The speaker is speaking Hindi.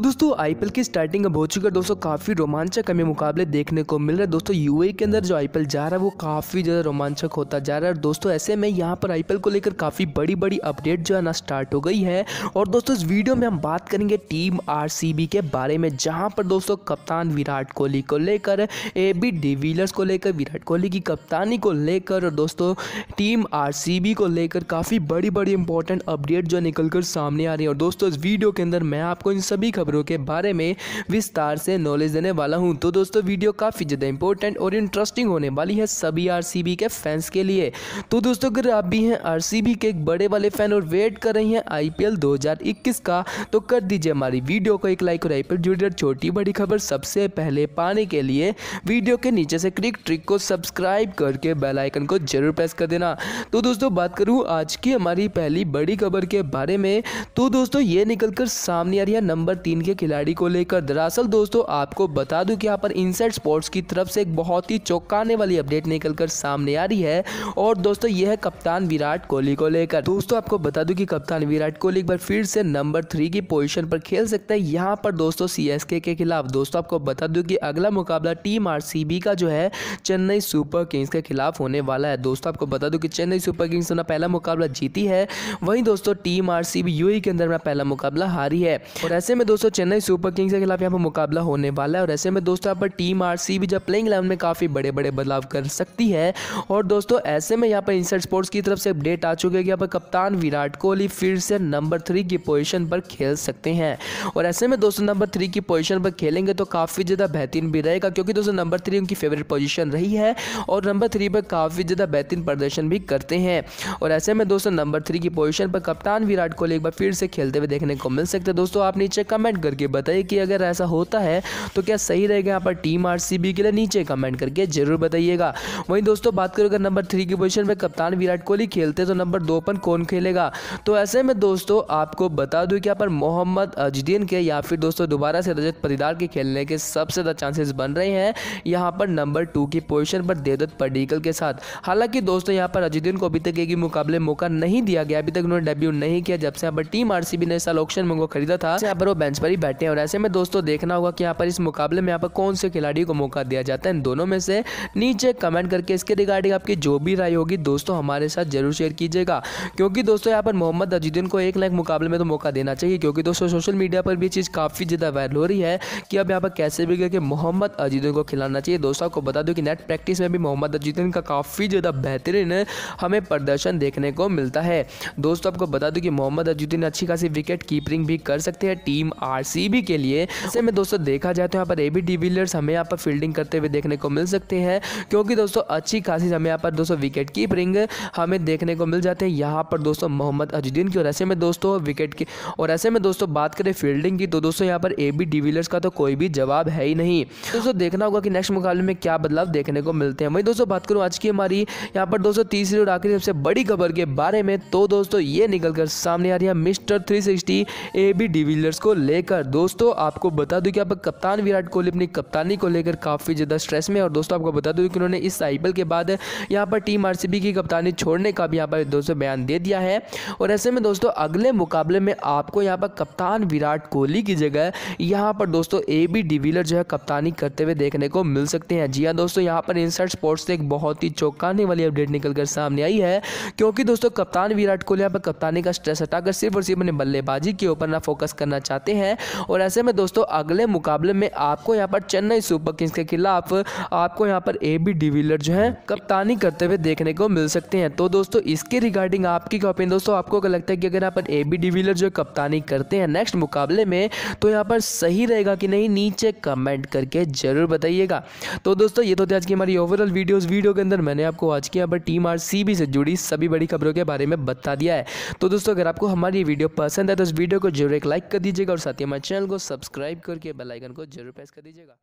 तो दोस्तों आईपीएल की स्टार्टिंग अब हो चुकी है दोस्तों काफ़ी रोमांचक हमें मुकाबले देखने को मिल रहा है दोस्तों यूए के अंदर जो आईपीएल जा रहा है वो काफ़ी ज़्यादा रोमांचक होता जा रहा है और दोस्तों ऐसे में यहाँ पर आईपीएल को लेकर काफ़ी बड़ी बड़ी अपडेट जो है ना स्टार्ट हो गई है और दोस्तों इस वीडियो में हम बात करेंगे टीम आर के बारे में जहाँ पर दोस्तों कप्तान विराट कोहली को लेकर ए बी डिविलियर्स को लेकर विराट कोहली की कप्तानी को लेकर और दोस्तों टीम आर को लेकर काफ़ी बड़ी बड़ी इंपॉर्टेंट अपडेट जो निकलकर सामने आ रही है और दोस्तों इस वीडियो के अंदर मैं आपको इन सभी खबर खबरों के बारे में विस्तार से नॉलेज देने वाला हूँ तो दोस्तों वीडियो काफ़ी ज़्यादा इंपॉर्टेंट और इंटरेस्टिंग होने वाली है सभी आर के फैंस के लिए तो दोस्तों अगर आप भी हैं आर के एक बड़े वाले फैन और वेट कर रहे हैं आई पी का तो कर दीजिए हमारी वीडियो को एक लाइक और आई पी छोटी बड़ी खबर सबसे पहले पाने के लिए वीडियो के नीचे से क्लिक ट्रिक को सब्सक्राइब करके बेल आइकन को जरूर प्रेस कर देना तो दोस्तों बात करूं आज की हमारी पहली बड़ी खबर के बारे में तो दोस्तों ये निकलकर सामने आ रही है नंबर तीन 19 के खिलाड़ी को लेकर दरअसल दोस्तों आपको बता दूं कि यहाँ पर इनसेट स्पोर्ट्स की तरफ से एक बहुत ही चौंकाने वाली अपडेट निकलकर सामने आ रही है और दोस्तों यह है कप्तान विराट कोहली को लेकर दोस्तों आपको बता दूं कि कप्तान विराट कोहली एक बार फिर से नंबर थ्री की पोजिशन पर खेल सकते हैं यहाँ पर दोस्तों सी के खिलाफ दोस्तों आपको बता दूं की अगला मुकाबला टीम आर का जो है चेन्नई सुपर किंग्स के खिलाफ होने वाला है दोस्तों आपको बता दूं की चेन्नई सुपर किंग्स अपना पहला मुकाबला जीती है वही दोस्तों टीम आर यूई e के अंदर अपना पहला मुकाबला हारी है और ऐसे में दोस्तों दोस्तों चेन्नई सुपर किंग्स के खिलाफ यहाँ पर मुकाबला होने वाला है और ऐसे में दोस्तों यहाँ पर टीम आर भी जब प्लेइंग इलेवन में काफ़ी बड़े बड़े बदलाव कर सकती है और दोस्तों ऐसे में यहाँ पर इंसर्ट स्पोर्ट्स की तरफ से अपडेट आ चुके हैं कि यहाँ पर कप्तान विराट कोहली फिर से नंबर थ्री की पोजिशन पर खेल सकते हैं और ऐसे में दोस्तों नंबर थ्री की पोजिशन पर खेलेंगे तो काफ़ी ज़्यादा बेहतरीन भी रहेगा क्योंकि दोस्तों नंबर थ्री उनकी फेवरेट पोजिशन रही है और नंबर थ्री पर काफ़ी ज़्यादा बेहतरीन प्रदर्शन भी करते हैं और ऐसे में दोस्तों नंबर थ्री की पोजिशन पर कप्तान विराट कोहली एक बार फिर से खेलते हुए देखने को मिल सकते हैं दोस्तों आप नीचे कमेंट कमेंट करके बताइए कि अगर ऐसा होता है तो क्या सही रहेगा यहाँ पर टीम आर के लिए नीचे कमेंट करके जरूर बताइएगा वहीं दोस्तों बात करें अगर नंबर थ्री की पोजीशन पर कप्तान विराट कोहली खेलते तो नंबर दो पर कौन खेलेगा तो ऐसे में दोस्तों आपको बता दूँ कि यहाँ पर मोहम्मद अजदीन के या फिर दोस्तों दोबारा से रजत परिदार के खेलने के सबसे ज़्यादा चांसेस बन रहे हैं यहाँ पर नंबर टू की पोजिशन पर देवदत्त पडिकल के साथ हालांकि दोस्तों यहाँ पर अजदीन को अभी तक एक ही मुकाबले मौका नहीं दिया गया अभी तक उन्होंने डेब्यू नहीं किया जब से यहाँ पर टीम आरसीबी ने साल ऑप्शन में उनको खरीदा था यहाँ पर वो बेंच पर ही बैठे हैं और ऐसे में दोस्तों देखना होगा कि यहाँ पर इस मुकाबले में यहाँ पर कौन से खिलाड़ी को मौका दिया जाता है इन दोनों में से नीचे कमेंट करके इसके रिगार्डिंग आपकी जो भी राय होगी दोस्तों हमारे साथ जरूर शेयर कीजिएगा क्योंकि दोस्तों यहाँ पर मोहम्मद अजुद्दीन को एक लाख मुकाबले में तो मौका देना चाहिए क्योंकि दोस्तों सोशल मीडिया पर भी चीज़ काफ़ी ज़्यादा वायरल हो रही है कि अब यहाँ पर कैसे भी करके मोहम्मद अजीदुद्दीन को खिलाना चाहिए दोस्तों आपको बता दूँ कि नेट प्रैक्टिस में भी मोहम्मद अजुद्दीन का काफ़ी ज़्यादा बेहतरीन हमें प्रदर्शन देखने को मिलता है दोस्तों आपको बता दूँ कि मोहम्मद अजुद्दीन अच्छी खासी विकेट कीपरिंग भी कर सकते हैं टीम आरसीबी के लिए ऐसे में दोस्तों देखा जाए तो यहाँ पर ए बी डिविलियर्स हमें यहाँ पर फील्डिंग करते हुए देखने को मिल सकते हैं क्योंकि दोस्तों अच्छी खासी हमें यहाँ पर दोस्तों विकेट कीपरिंग हमें देखने को मिल जाते हैं यहाँ पर दोस्तों मोहम्मद अजुद्दीन की और ऐसे में दोस्तों विकेट की और ऐसे में दोस्तों बात करें फील्डिंग की तो दोस्तों यहाँ पर ए बी डिविलियर्स का तो कोई भी जवाब है ही नहीं दोस्तों देखना होगा कि नेक्स्ट मुकाबले में क्या बदलाव देखने को मिलते हैं वही दोस्तों बात करूँ आज की हमारी यहाँ पर दोस्तों तीसरी और आखिरी सबसे बड़ी खबर के बारे में तो दोस्तों ये निकल सामने आ रही है mister three sixty A B de Villiers को ले लेकर दोस्तों आपको बता दूं कि आप कप्तान विराट कोहली अपनी कप्तानी को लेकर काफ़ी ज़्यादा स्ट्रेस में और दोस्तों आपको बता दूं कि उन्होंने इस आई के बाद यहाँ पर टीम आर की कप्तानी छोड़ने का भी यहाँ पर दोस्तों बयान दे दिया है और ऐसे में दोस्तों अगले मुकाबले में आपको यहाँ पर कप्तान विराट कोहली की जगह यहाँ पर दोस्तों ए बी डिविलर जो है कप्तानी करते हुए देखने को मिल सकते हैं जी हाँ दोस्तों यहाँ पर इंसर्ट स्पोर्ट्स से एक बहुत ही चौंकाने वाली अपडेट निकल कर सामने आई है क्योंकि दोस्तों कप्तान विराट कोहली यहाँ पर कप्तानी का स्ट्रेस हटाकर सिर्फ और सिर्फ अपने बल्लेबाजी के ऊपर ना फोकस करना चाहते हैं है और ऐसे में दोस्तों अगले मुकाबले में आपको यहाँ पर चेन्नई सुपर किंग्स के खिलाफ आपको यहाँ पर ए बी डिविलर जो है कप्तानी करते हुए देखने को मिल सकते हैं तो दोस्तों इसके रिगार्डिंग आपकी क्या ओपिनियन दोस्तों आपको क्या लगता है कि अगर यहाँ पर ए बी डिविलर जो कप्तानी करते हैं नेक्स्ट मुकाबले में तो यहाँ पर सही रहेगा कि नहीं नीचे कमेंट करके जरूर बताइएगा तो दोस्तों ये तो थे आज की हमारी ओवरऑल वीडियोस वीडियो के अंदर मैंने आपको आज की यहाँ पर टीम आर सी से जुड़ी सभी बड़ी खबरों के बारे में बता दिया है तो दोस्तों अगर आपको हमारी वीडियो पसंद है तो इस वीडियो को जरूर एक लाइक कर दीजिएगा और साथ हमारे चैनल को सब्सक्राइब करके बेल आइकन को जरूर प्रेस कर दीजिएगा